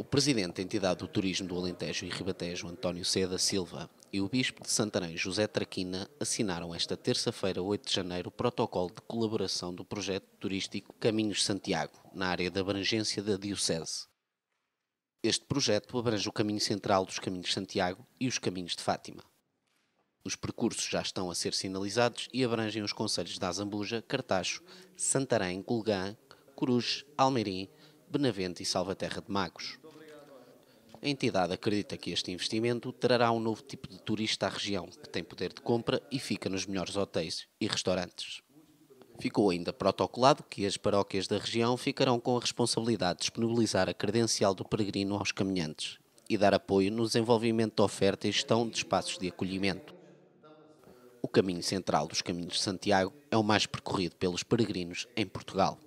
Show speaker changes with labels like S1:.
S1: O presidente da
S2: entidade do Turismo do Alentejo e Ribatejo, António Ceda Silva, e o bispo de Santarém, José Traquina, assinaram esta terça-feira, 8 de janeiro, o protocolo de colaboração do projeto turístico Caminhos Santiago, na área da abrangência da Diocese. Este projeto abrange o caminho central dos Caminhos Santiago e os Caminhos de Fátima. Os percursos já estão a ser sinalizados e abrangem os conselhos de Azambuja, Cartacho, Santarém, Golgã, Coruj, Almeirim, Benavente e Salvaterra de Magos. A entidade acredita que este investimento trará um novo tipo de turista à região, que tem poder de compra e fica nos melhores hotéis e restaurantes. Ficou ainda protocolado que as paróquias da região ficarão com a responsabilidade de disponibilizar a credencial do peregrino aos caminhantes e dar apoio no desenvolvimento da oferta e gestão de espaços de acolhimento. O caminho central dos Caminhos de Santiago é o mais percorrido pelos peregrinos em Portugal.